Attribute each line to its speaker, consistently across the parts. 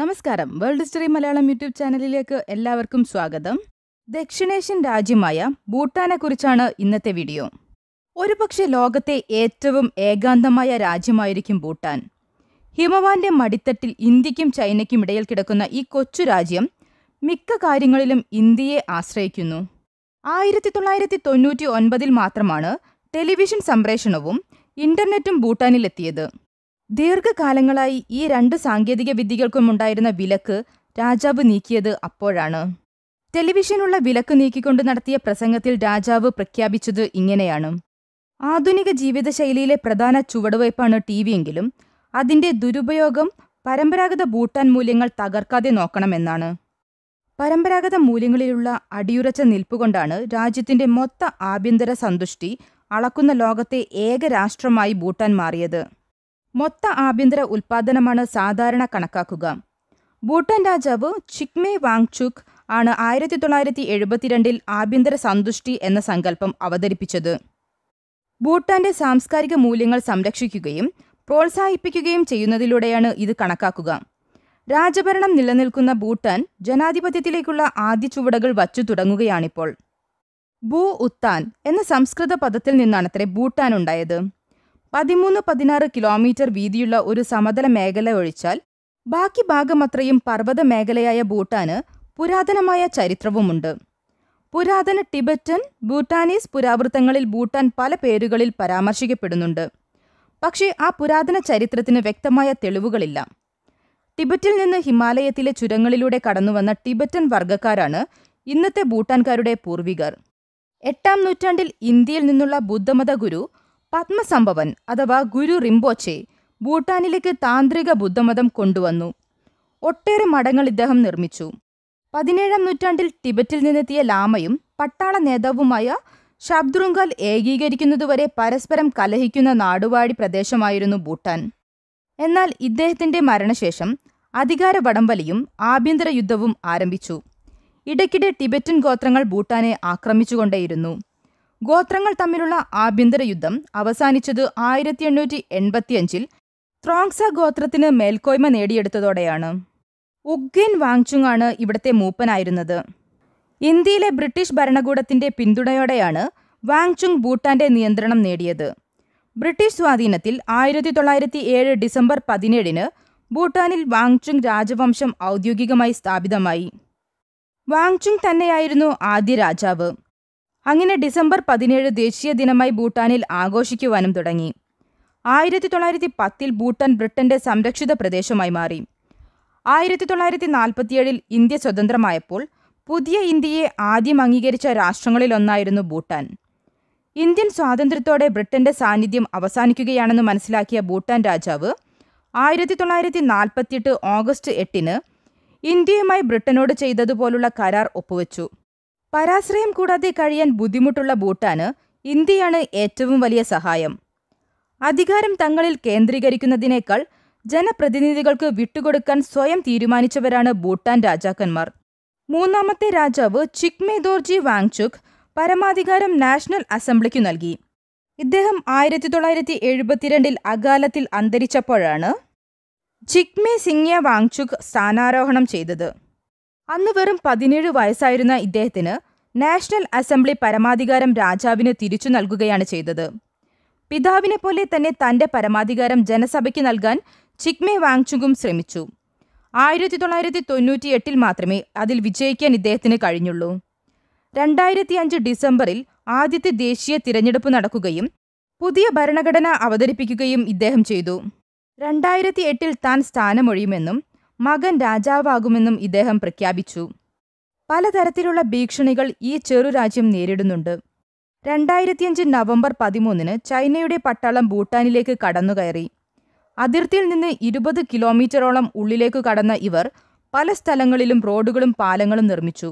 Speaker 1: നമസ്കാരം world history Malayalam YouTube ചാനലിലേക്ക് എല്ലാവർക്കും സ്വാഗതം ദക്ഷിണേഷ്യൻ രാജ്യമായ ഭൂട്ടാനെക്കുറിച്ചാണ് ഇന്നത്തെ വീഡിയോ ഒരുപക്ഷെ ലോകത്തെ ഏറ്റവും ഏകാന്തമായ രാജ്യമായിരിക്കും ഭൂട്ടാൻ ഹിമവാന്റെ മടിത്തട്ടിൽ ഇന്ത്യക്കും ചൈനയ്ക്കും ഇടയിൽ കിടക്കുന്ന ഈ കൊച്ചു രാജ്യം മിക്ക കാര്യങ്ങളിലും ഇന്ത്യയെ ആശ്രയിക്കുന്നു ആയിരത്തി തൊള്ളായിരത്തി തൊണ്ണൂറ്റി ഒൻപതിൽ മാത്രമാണ് ടെലിവിഷൻ സംപ്രേഷണവും ഇന്റർനെറ്റും ഭൂട്ടാനിലെത്തിയത് ദീർഘകാലങ്ങളായി ഈ രണ്ട് സാങ്കേതിക വിദ്യകൾക്കുമുണ്ടായിരുന്ന വിലക്ക് രാജാവ് നീക്കിയത് അപ്പോഴാണ് ടെലിവിഷനുള്ള വിലക്ക് നീക്കിക്കൊണ്ട് നടത്തിയ പ്രസംഗത്തിൽ രാജാവ് പ്രഖ്യാപിച്ചത് ഇങ്ങനെയാണ് ആധുനിക ജീവിതശൈലിയിലെ പ്രധാന ചുവടുവയ്പാണ് ടി വിയെങ്കിലും അതിൻ്റെ ദുരുപയോഗം പരമ്പരാഗത ഭൂട്ടാൻ മൂല്യങ്ങൾ തകർക്കാതെ നോക്കണമെന്നാണ് പരമ്പരാഗത മൂല്യങ്ങളിലുള്ള അടിയുറച്ച നിൽപ്പുകൊണ്ടാണ് രാജ്യത്തിൻ്റെ മൊത്ത ആഭ്യന്തര സന്തുഷ്ടി അളക്കുന്ന ലോകത്തെ ഏക രാഷ്ട്രമായി ഭൂട്ടാൻ മാറിയത് മൊത്ത ആഭ്യന്തര ഉൽപാദനമാണ് സാധാരണ കണക്കാക്കുക ഭൂട്ടാൻ രാജാവ് ചിക്മേ വാങ്ചുക് ആണ് ആയിരത്തി തൊള്ളായിരത്തി എഴുപത്തിരണ്ടിൽ ആഭ്യന്തര സന്തുഷ്ടി എന്ന സങ്കല്പം അവതരിപ്പിച്ചത് ഭൂട്ടാന്റെ സാംസ്കാരിക മൂല്യങ്ങൾ സംരക്ഷിക്കുകയും പ്രോത്സാഹിപ്പിക്കുകയും ചെയ്യുന്നതിലൂടെയാണ് ഇത് കണക്കാക്കുക രാജഭരണം നിലനിൽക്കുന്ന ഭൂട്ടാൻ ജനാധിപത്യത്തിലേക്കുള്ള ആദ്യ ചുവടുകൾ വച്ചു തുടങ്ങുകയാണിപ്പോൾ ഭൂ ഉത്താൻ എന്ന സംസ്കൃത പദത്തിൽ നിന്നാണത്രേ ഭൂട്ടാൻ ഉണ്ടായത് പതിമൂന്ന് പതിനാറ് കിലോമീറ്റർ വീതിയുള്ള ഒരു സമതല മേഖല ഒഴിച്ചാൽ ബാക്കി ഭാഗമത്രയും പർവ്വത മേഖലയായ ഭൂട്ടാന് പുരാതനമായ ചരിത്രവുമുണ്ട് പുരാതന ടിബറ്റൻ ഭൂട്ടാനീസ് പുരാവൃത്തങ്ങളിൽ ഭൂട്ടാൻ പല പേരുകളിൽ പരാമർശിക്കപ്പെടുന്നുണ്ട് പക്ഷേ ആ പുരാതന ചരിത്രത്തിന് വ്യക്തമായ തെളിവുകളില്ല ടിബറ്റിൽ നിന്ന് ഹിമാലയത്തിലെ ചുരങ്ങളിലൂടെ കടന്നുവന്ന ടിബറ്റൻ വർഗക്കാരാണ് ഇന്നത്തെ ഭൂട്ടാൻകാരുടെ പൂർവികർ എട്ടാം നൂറ്റാണ്ടിൽ ഇന്ത്യയിൽ നിന്നുള്ള ബുദ്ധമത ഗുരു പത്മസംഭവൻ അഥവാ ഗുരു റിംബോച്ചെ ഭൂട്ടാനിലേക്ക് താന്ത്രിക ബുദ്ധമതം കൊണ്ടുവന്നു ഒട്ടേറെ മഠങ്ങൾ ഇദ്ദേഹം നിർമ്മിച്ചു പതിനേഴാം നൂറ്റാണ്ടിൽ ടിബറ്റിൽ നിന്നെത്തിയ ലാമയും പട്ടാള നേതാവുമായ ഷാബ്ദ്രുങ്കാൽ ഏകീകരിക്കുന്നതുവരെ പരസ്പരം കലഹിക്കുന്ന നാടുവാഴി പ്രദേശമായിരുന്നു ഭൂട്ടാൻ എന്നാൽ ഇദ്ദേഹത്തിന്റെ മരണശേഷം അധികാര വടംവലിയും ആഭ്യന്തര യുദ്ധവും ആരംഭിച്ചു ഇടയ്ക്കിടെ ടിബറ്റൻ ഗോത്രങ്ങൾ ഭൂട്ടാനെ ആക്രമിച്ചുകൊണ്ടേയിരുന്നു ഗോത്രങ്ങൾ തമ്മിലുള്ള ആഭ്യന്തര യുദ്ധം അവസാനിച്ചത് ആയിരത്തി എണ്ണൂറ്റി എൺപത്തിയഞ്ചിൽ ത്രോങ്സ ഗോത്രത്തിന് മേൽക്കോയ്മ നേടിയെടുത്തതോടെയാണ് ഉഗ്ഗിൻ വാങ്ചുങ് ആണ് ഇവിടത്തെ മൂപ്പനായിരുന്നത് ഇന്ത്യയിലെ ബ്രിട്ടീഷ് ഭരണകൂടത്തിന്റെ പിന്തുണയോടെയാണ് വാങ്ചുങ് ഭൂട്ടാന്റെ നിയന്ത്രണം നേടിയത് ബ്രിട്ടീഷ് സ്വാധീനത്തിൽ ആയിരത്തി തൊള്ളായിരത്തി ഏഴ് ഡിസംബർ പതിനേഴിന് ഭൂട്ടാനിൽ വാങ്ചുങ് രാജവംശം ഔദ്യോഗികമായി സ്ഥാപിതമായി വാങ്ചുങ് തന്നെയായിരുന്നു ആദ്യ രാജാവ് അങ്ങനെ ഡിസംബർ പതിനേഴ് ദേശീയ ദിനമായി ഭൂട്ടാനിൽ ആഘോഷിക്കുവാനും തുടങ്ങി ആയിരത്തി തൊള്ളായിരത്തി പത്തിൽ ഭൂട്ടാൻ ബ്രിട്ടന്റെ സംരക്ഷിത പ്രദേശമായി മാറി ആയിരത്തി തൊള്ളായിരത്തി നാൽപ്പത്തിയേഴിൽ ഇന്ത്യ സ്വതന്ത്രമായപ്പോൾ പുതിയ ഇന്ത്യയെ ആദ്യം അംഗീകരിച്ച രാഷ്ട്രങ്ങളിലൊന്നായിരുന്നു ഭൂട്ടാൻ ഇന്ത്യൻ സ്വാതന്ത്ര്യത്തോടെ ബ്രിട്ടന്റെ സാന്നിധ്യം അവസാനിക്കുകയാണെന്ന് മനസ്സിലാക്കിയ ഭൂട്ടാൻ രാജാവ് ആയിരത്തി തൊള്ളായിരത്തി നാൽപ്പത്തിയെട്ട് ഓഗസ്റ്റ് എട്ടിന് ഇന്ത്യയുമായി ബ്രിട്ടനോട് ചെയ്തതുപോലുള്ള കരാർ ഒപ്പുവെച്ചു പരാശ്രയം കൂടാതെ കഴിയാൻ ബുദ്ധിമുട്ടുള്ള ഭൂട്ടാന് ഇന്ത്യയാണ് ഏറ്റവും വലിയ സഹായം അധികാരം തങ്ങളിൽ കേന്ദ്രീകരിക്കുന്നതിനേക്കാൾ ജനപ്രതിനിധികൾക്ക് വിട്ടുകൊടുക്കാൻ സ്വയം തീരുമാനിച്ചവരാണ് ഭൂട്ടാൻ രാജാക്കന്മാർ മൂന്നാമത്തെ രാജാവ് ചിക്മേദോർജി ദോർജി വാങ്ചുക് പരമാധികാരം നാഷണൽ അസംബ്ലിക്കു നൽകി ഇദ്ദേഹം ആയിരത്തി തൊള്ളായിരത്തി എഴുപത്തിരണ്ടിൽ അകാലത്തിൽ അന്തരിച്ചപ്പോഴാണ് ചിക്മേ സിംഗ്യ വാങ്ചുക് സ്ഥാനാരോഹണം ചെയ്തത് അന്ന് വെറും പതിനേഴ് വയസ്സായിരുന്ന ഇദ്ദേഹത്തിന് നാഷണൽ അസംബ്ലി പരമാധികാരം രാജാവിന് തിരിച്ചു നൽകുകയാണ് ചെയ്തത് പിതാവിനെ പോലെ തന്നെ തന്റെ പരമാധികാരം ജനസഭയ്ക്ക് നൽകാൻ ചിക്മെ വാങ്ചുങ്കും ശ്രമിച്ചു ആയിരത്തി തൊള്ളായിരത്തി തൊണ്ണൂറ്റി എട്ടിൽ മാത്രമേ അതിൽ വിജയിക്കാൻ ഇദ്ദേഹത്തിന് കഴിഞ്ഞുള്ളൂ രണ്ടായിരത്തി അഞ്ച് ഡിസംബറിൽ ആദ്യത്തെ ദേശീയ തിരഞ്ഞെടുപ്പ് നടക്കുകയും പുതിയ ഭരണഘടന അവതരിപ്പിക്കുകയും ഇദ്ദേഹം ചെയ്തു രണ്ടായിരത്തി എട്ടിൽ താൻ സ്ഥാനമൊഴിയുമെന്നും മകൻ രാജാവാകുമെന്നും ഇദ്ദേഹം പ്രഖ്യാപിച്ചു പലതരത്തിലുള്ള ഭീഷണികൾ ഈ ചെറുരാജ്യം നേരിടുന്നുണ്ട് രണ്ടായിരത്തിയഞ്ച് നവംബർ പതിമൂന്നിന് ചൈനയുടെ പട്ടാളം ഭൂട്ടാനിലേക്ക് കടന്നുകയറി അതിർത്തിയിൽ നിന്ന് ഇരുപത് കിലോമീറ്ററോളം ഉള്ളിലേക്ക് കടന്ന ഇവർ പല സ്ഥലങ്ങളിലും റോഡുകളും പാലങ്ങളും നിർമ്മിച്ചു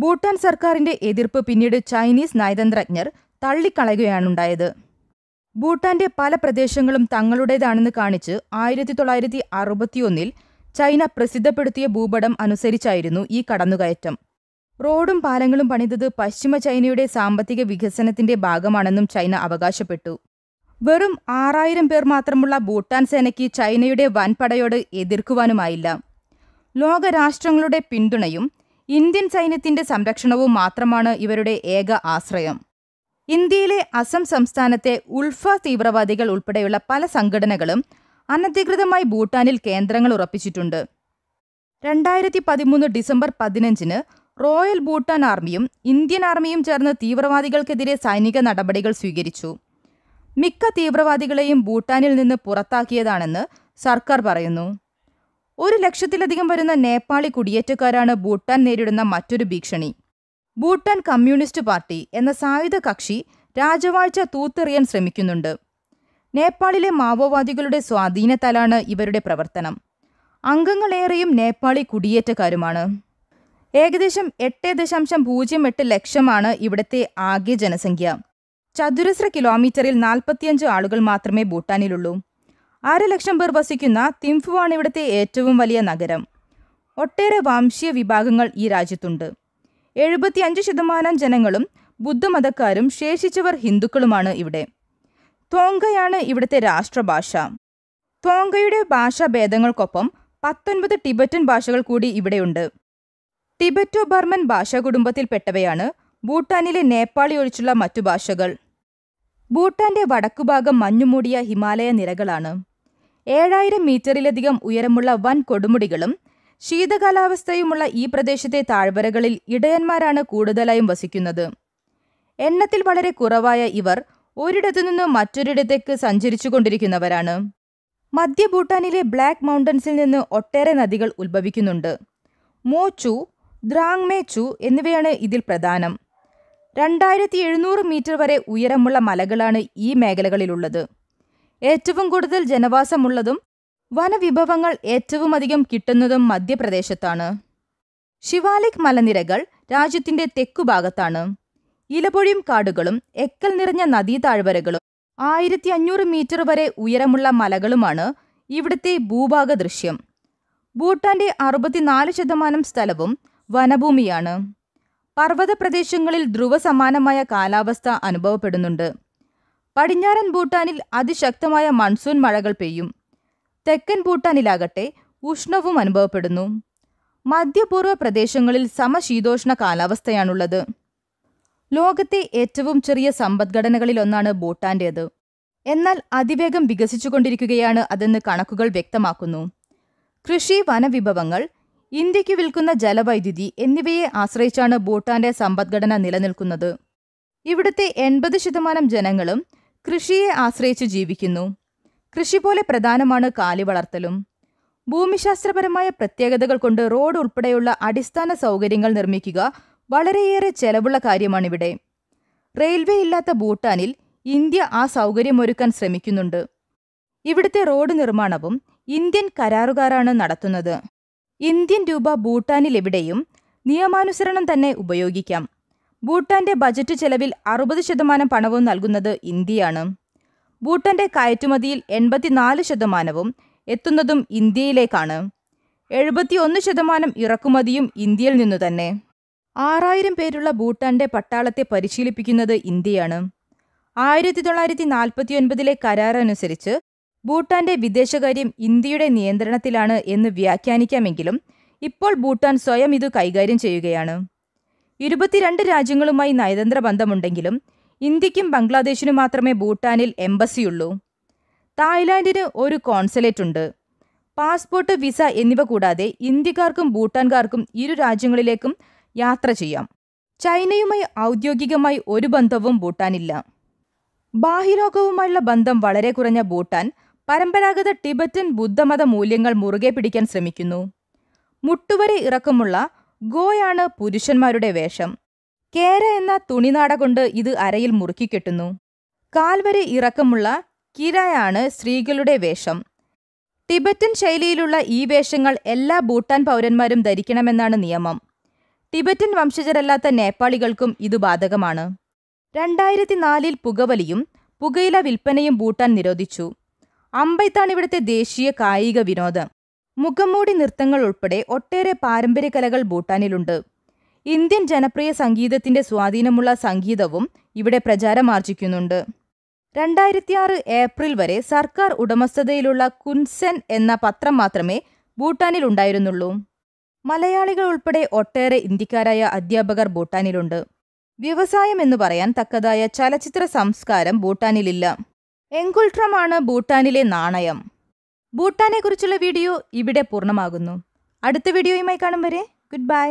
Speaker 1: ഭൂട്ടാൻ സർക്കാരിന്റെ എതിർപ്പ് പിന്നീട് ചൈനീസ് നയതന്ത്രജ്ഞർ തള്ളിക്കളയുകയാണുണ്ടായത് ഭൂട്ടാന്റെ പല പ്രദേശങ്ങളും തങ്ങളുടേതാണെന്ന് കാണിച്ച് ആയിരത്തി തൊള്ളായിരത്തി അറുപത്തിയൊന്നിൽ ചൈന പ്രസിദ്ധപ്പെടുത്തിയ ഭൂപടം അനുസരിച്ചായിരുന്നു ഈ കടന്നുകയറ്റം റോഡും പാലങ്ങളും പണിതത് പശ്ചിമ ചൈനയുടെ സാമ്പത്തിക വികസനത്തിന്റെ ഭാഗമാണെന്നും ചൈന അവകാശപ്പെട്ടു വെറും ആറായിരം പേർ മാത്രമുള്ള ഭൂട്ടാൻ സേനയ്ക്ക് ചൈനയുടെ വൻപടയോട് എതിർക്കുവാനുമായില്ല ലോകരാഷ്ട്രങ്ങളുടെ പിന്തുണയും ഇന്ത്യൻ സൈന്യത്തിന്റെ സംരക്ഷണവും മാത്രമാണ് ഇവരുടെ ഏക ആശ്രയം ഇന്ത്യയിലെ അസം സംസ്ഥാനത്തെ ഉൾഫ തീവ്രവാദികൾ ഉൾപ്പെടെയുള്ള പല സംഘടനകളും അനധികൃതമായി ഭൂട്ടാനിൽ കേന്ദ്രങ്ങൾ ഉറപ്പിച്ചിട്ടുണ്ട് രണ്ടായിരത്തി പതിമൂന്ന് ഡിസംബർ പതിനഞ്ചിന് റോയൽ ഭൂട്ടാൻ ആർമിയും ഇന്ത്യൻ ആർമിയും ചേർന്ന് തീവ്രവാദികൾക്കെതിരെ സൈനിക നടപടികൾ സ്വീകരിച്ചു മിക്ക തീവ്രവാദികളെയും ഭൂട്ടാനിൽ നിന്ന് പുറത്താക്കിയതാണെന്ന് സർക്കാർ പറയുന്നു ഒരു ലക്ഷത്തിലധികം വരുന്ന നേപ്പാളി കുടിയേറ്റക്കാരാണ് ഭൂട്ടാൻ നേരിടുന്ന മറ്റൊരു ഭീഷണി ഭൂട്ടാൻ കമ്മ്യൂണിസ്റ്റ് പാർട്ടി എന്ന സായുധ കക്ഷി രാജവാഴ്ച തൂത്തെറിയാൻ ശ്രമിക്കുന്നുണ്ട് നേപ്പാളിലെ മാവോവാദികളുടെ സ്വാധീനത്താലാണ് ഇവരുടെ പ്രവർത്തനം അംഗങ്ങളേറെയും നേപ്പാളി കുടിയേറ്റക്കാരുമാണ് ഏകദേശം എട്ട് ദശാംശം പൂജ്യം എട്ട് ലക്ഷമാണ് ഇവിടുത്തെ ആകെ ജനസംഖ്യ ചതുരശ്ര കിലോമീറ്ററിൽ നാൽപ്പത്തിയഞ്ച് ആളുകൾ മാത്രമേ ഭൂട്ടാനിലുള്ളൂ അര ലക്ഷം പേർ വസിക്കുന്ന തിംഫുവാണ് ഇവിടുത്തെ ഏറ്റവും വലിയ നഗരം ഒട്ടേറെ വംശീയ വിഭാഗങ്ങൾ ഈ രാജ്യത്തുണ്ട് എഴുപത്തിയഞ്ച് ശതമാനം ജനങ്ങളും ബുദ്ധമതക്കാരും ശേഷിച്ചവർ ഹിന്ദുക്കളുമാണ് ഇവിടെ ത്വോങ്കയാണ് ഇവിടുത്തെ രാഷ്ട്രഭാഷ ത്വോങ്കയുടെ ഭാഷാഭേദങ്ങൾക്കൊപ്പം പത്തൊൻപത് ടിബറ്റൻ ഭാഷകൾ കൂടി ഇവിടെയുണ്ട് ടിബറ്റോ ബർമൻ ഭാഷാ കുടുംബത്തിൽപ്പെട്ടവയാണ് ഭൂട്ടാനിലെ നേപ്പാളി ഒഴിച്ചുള്ള മറ്റു ഭാഷകൾ ഭൂട്ടാന്റെ വടക്കുഭാഗം മഞ്ഞുമൂടിയ ഹിമാലയ നിരകളാണ് ഏഴായിരം മീറ്ററിലധികം ഉയരമുള്ള വൻ കൊടുമുടികളും ശീതകാലാവസ്ഥയുമുള്ള ഈ പ്രദേശത്തെ താഴ്വരകളിൽ ഇടയന്മാരാണ് കൂടുതലായും വസിക്കുന്നത് എണ്ണത്തിൽ വളരെ കുറവായ ഇവർ ഒരിടത്തു നിന്ന് മറ്റൊരിടത്തേക്ക് സഞ്ചരിച്ചു കൊണ്ടിരിക്കുന്നവരാണ് മധ്യ ഭൂട്ടാനിലെ ബ്ലാക്ക് മൗണ്ടൻസിൽ നിന്ന് ഒട്ടേറെ നദികൾ ഉത്ഭവിക്കുന്നുണ്ട് മോച്ചു ദ്രാങ്മേച്ചു എന്നിവയാണ് ഇതിൽ പ്രധാനം രണ്ടായിരത്തി എഴുന്നൂറ് മീറ്റർ വരെ ഉയരമുള്ള മലകളാണ് ഈ മേഖലകളിലുള്ളത് ഏറ്റവും കൂടുതൽ ജനവാസമുള്ളതും വനവിഭവങ്ങൾ ഏറ്റവും അധികം കിട്ടുന്നതും മധ്യപ്രദേശത്താണ് ശിവാലിക് മലനിരകൾ തെക്കു തെക്കുഭാഗത്താണ് ഇലപൊഴിയും കാടുകളും എക്കൽ നിറഞ്ഞ നദീതാഴ്വരകളും ആയിരത്തി അഞ്ഞൂറ് മീറ്റർ വരെ ഉയരമുള്ള മലകളുമാണ് ഇവിടുത്തെ ഭൂഭാഗ ദൃശ്യം ഭൂട്ടാന്റെ അറുപത്തിനാല് ശതമാനം സ്ഥലവും വനഭൂമിയാണ് പർവ്വത പ്രദേശങ്ങളിൽ ധ്രുവസമാനമായ കാലാവസ്ഥ അനുഭവപ്പെടുന്നുണ്ട് പടിഞ്ഞാറൻ ഭൂട്ടാനിൽ അതിശക്തമായ മൺസൂൺ മഴകൾ പെയ്യും തെക്കൻ ഭൂട്ടാനിലാകട്ടെ ഉഷ്ണവും അനുഭവപ്പെടുന്നു മധ്യപൂർവ്വ പ്രദേശങ്ങളിൽ സമശീതോഷ്ണ കാലാവസ്ഥയാണുള്ളത് ലോകത്തെ ഏറ്റവും ചെറിയ സമ്പദ്ഘടനകളിലൊന്നാണ് ഭൂട്ടാന്റേത് എന്നാൽ അതിവേഗം വികസിച്ചുകൊണ്ടിരിക്കുകയാണ് അതെന്ന് കണക്കുകൾ വ്യക്തമാക്കുന്നു കൃഷി വനവിഭവങ്ങൾ ഇന്ത്യക്ക് വിൽക്കുന്ന ജലവൈദ്യുതി എന്നിവയെ ആശ്രയിച്ചാണ് ഭൂട്ടാന്റെ സമ്പദ്ഘടന നിലനിൽക്കുന്നത് ഇവിടുത്തെ എൺപത് ശതമാനം ജനങ്ങളും കൃഷിയെ ആശ്രയിച്ച് ജീവിക്കുന്നു കൃഷി പോലെ പ്രധാനമാണ് കാലി വളർത്തലും ഭൂമിശാസ്ത്രപരമായ പ്രത്യേകതകൾ കൊണ്ട് റോഡ് ഉൾപ്പെടെയുള്ള അടിസ്ഥാന സൗകര്യങ്ങൾ നിർമ്മിക്കുക വളരെയേറെ ചെലവുള്ള കാര്യമാണിവിടെ റെയിൽവേ ഇല്ലാത്ത ഭൂട്ടാനിൽ ഇന്ത്യ ആ സൗകര്യമൊരുക്കാൻ ശ്രമിക്കുന്നുണ്ട് ഇവിടുത്തെ റോഡ് നിർമ്മാണവും ഇന്ത്യൻ കരാറുകാരാണ് നടത്തുന്നത് ഇന്ത്യൻ രൂപ ഭൂട്ടാനിൽ എവിടെയും നിയമാനുസരണം തന്നെ ഉപയോഗിക്കാം ഭൂട്ടാന്റെ ബജറ്റ് ചെലവിൽ അറുപത് ശതമാനം പണവും നൽകുന്നത് ഇന്ത്യയാണ് ഭൂട്ടാന്റെ കയറ്റുമതിയിൽ എൺപത്തിനാല് ശതമാനവും എത്തുന്നതും ഇന്ത്യയിലേക്കാണ് എഴുപത്തിയൊന്ന് ശതമാനം ഇറക്കുമതിയും ഇന്ത്യയിൽ നിന്നു തന്നെ ആറായിരം പേരുള്ള ഭൂട്ടാന്റെ പട്ടാളത്തെ പരിശീലിപ്പിക്കുന്നത് ഇന്ത്യയാണ് ആയിരത്തി തൊള്ളായിരത്തി നാൽപ്പത്തി ഒൻപതിലെ കരാറനുസരിച്ച് ഭൂട്ടാന്റെ വിദേശകാര്യം ഇന്ത്യയുടെ നിയന്ത്രണത്തിലാണ് എന്ന് വ്യാഖ്യാനിക്കാമെങ്കിലും ഇപ്പോൾ ഭൂട്ടാൻ സ്വയം ഇത് കൈകാര്യം ചെയ്യുകയാണ് ഇരുപത്തിരണ്ട് രാജ്യങ്ങളുമായി നയതന്ത്ര ബന്ധമുണ്ടെങ്കിലും ഇന്ത്യക്കും ബംഗ്ലാദേശിനും മാത്രമേ ഭൂട്ടാനിൽ എംബസിയുള്ളൂ തായ്ലാന്റിന് ഒരു കോൺസുലേറ്റ് ഉണ്ട് പാസ്പോർട്ട് വിസ എന്നിവ കൂടാതെ ഇന്ത്യക്കാർക്കും ഭൂട്ടാൻകാർക്കും ഇരു രാജ്യങ്ങളിലേക്കും യാത്ര ചെയ്യാം ചൈനയുമായി ഔദ്യോഗികമായി ഒരു ബന്ധവും ഭൂട്ടാനില്ല ബാഹ്യലോകവുമായുള്ള ബന്ധം വളരെ കുറഞ്ഞ ഭൂട്ടാൻ പരമ്പരാഗത ടിബറ്റൻ ബുദ്ധമത മൂല്യങ്ങൾ മുറുകെ പിടിക്കാൻ ശ്രമിക്കുന്നു മുട്ടുവരെ ഇറക്കമുള്ള ഗോയാണ് പുരുഷന്മാരുടെ വേഷം കേര എന്ന തുണിനാട കൊണ്ട് ഇത് അരയിൽ മുറുക്കിക്കെട്ടുന്നു കാൽവരെ ഇറക്കമുള്ള കിരയാണ് സ്ത്രീകളുടെ വേഷം ടിബറ്റൻ ശൈലിയിലുള്ള ഈ വേഷങ്ങൾ എല്ലാ ഭൂട്ടാൻ പൗരന്മാരും ധരിക്കണമെന്നാണ് നിയമം ടിബറ്റൻ വംശജരല്ലാത്ത നേപ്പാളികൾക്കും ഇത് ബാധകമാണ് രണ്ടായിരത്തി നാലിൽ പുകവലിയും പുകയില വിൽപ്പനയും ഭൂട്ടാൻ നിരോധിച്ചു അമ്പൈത്താണ് ഇവിടുത്തെ ദേശീയ കായിക വിനോദം മുഖംമൂടി നൃത്തങ്ങൾ ഉൾപ്പെടെ ഒട്ടേറെ പാരമ്പര്യ കലകൾ ഭൂട്ടാനിലുണ്ട് ഇന്ത്യൻ ജനപ്രിയ സംഗീതത്തിന്റെ സ്വാധീനമുള്ള സംഗീതവും ഇവിടെ പ്രചാരമാർജിക്കുന്നുണ്ട് രണ്ടായിരത്തിയാറ് ഏപ്രിൽ വരെ സർക്കാർ ഉടമസ്ഥതയിലുള്ള കുൻസെൻ എന്ന പത്രം മാത്രമേ ഭൂട്ടാനിൽ ഉണ്ടായിരുന്നുള്ളൂ മലയാളികൾ ഉൾപ്പെടെ ഒട്ടേറെ ഇന്ത്യക്കാരായ അധ്യാപകർ ഭൂട്ടാനിലുണ്ട് വ്യവസായം എന്ന് പറയാൻ തക്കതായ ചലച്ചിത്ര സംസ്കാരം ഭൂട്ടാനിലില്ല എങ്കുൾട്രമാണ് ഭൂട്ടാനിലെ നാണയം ഭൂട്ടാനെക്കുറിച്ചുള്ള വീഡിയോ ഇവിടെ പൂർണ്ണമാകുന്നു അടുത്ത വീഡിയോയുമായി കാണും വരെ ഗുഡ് ബൈ